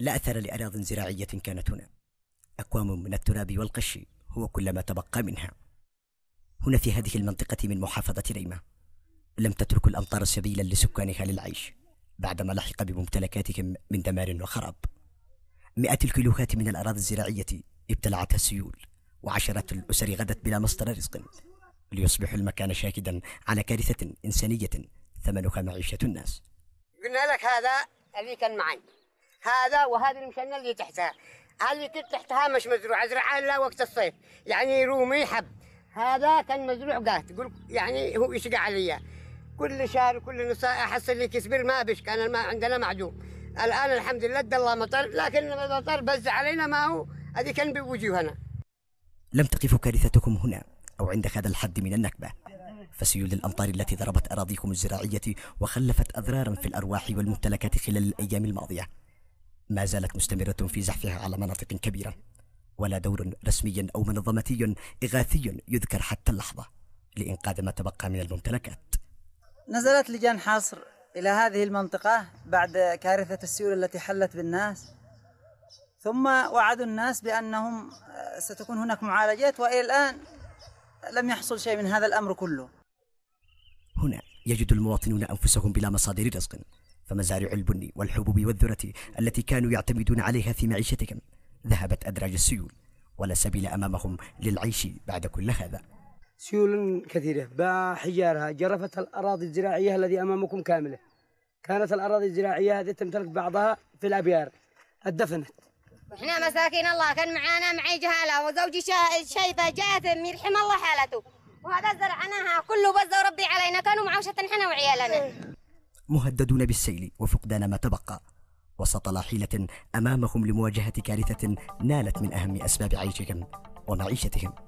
لا أثر لأراض زراعية كانت هنا أكوام من التراب والقش هو كل ما تبقى منها هنا في هذه المنطقة من محافظة ريمة لم تترك الأمطار سبيلا لسكانها للعيش بعدما لحق بممتلكاتهم من دمار وخراب مئات الكيلوهات من الأراضي الزراعية ابتلعتها السيول وعشرات الأسر غدت بلا مصدر رزق ليصبح المكان شاهدا على كارثة إنسانية ثمنها معيشة الناس قلنا لك هذا اللي كان معي هذا وهذه المشنه اللي تحتها اللي تحتها مش مزروعه ازرعها الا وقت الصيف يعني رومي حب هذا كان مزروع قاعد تقول يعني هو يشقى علي عليا كل شهر كل نص احس لي كسبر ما بش كان الماء عندنا معدوم الان الحمد لله الله مطر لكن المطر بز علينا ما هو هذه كان بوجوهنا لم تقف كارثتكم هنا او عند هذا الحد من النكبه فسيول الامطار التي ضربت اراضيكم الزراعيه وخلفت اضرارا في الارواح والممتلكات خلال الايام الماضيه ما زالت مستمرة في زحفها على مناطق كبيرة ولا دور رسمي أو منظمتي إغاثي يذكر حتى اللحظة لإنقاذ ما تبقى من الممتلكات نزلت لجان حصر إلى هذه المنطقة بعد كارثة السيول التي حلت بالناس ثم وعدوا الناس بأنهم آه، ستكون هناك معالجات وإلى الآن لم يحصل شيء من هذا الأمر كله يجد المواطنون أنفسهم بلا مصادر رزق فمزارع البن والحبوب والذرة التي كانوا يعتمدون عليها في معيشتهم ذهبت أدراج السيول ولا سبيل أمامهم للعيش بعد كل هذا سيول كثيرة باع حجارها جرفت الأراضي الزراعية الذي أمامكم كاملة كانت الأراضي الزراعية هذه تمتلك بعضها في الأبيار الدفنت احنا مساكين الله كان معانا معي جهاله وزوجي شايفه جاثم يرحم الله حالته وهذا زرعناها كله بز وربي علينا كانوا معوشة حنا وعيالنا مهددون بالسيل وفقدان ما تبقى وسط لاحيلة أمامهم لمواجهة كارثة نالت من أهم أسباب عيشهم ومعيشتهم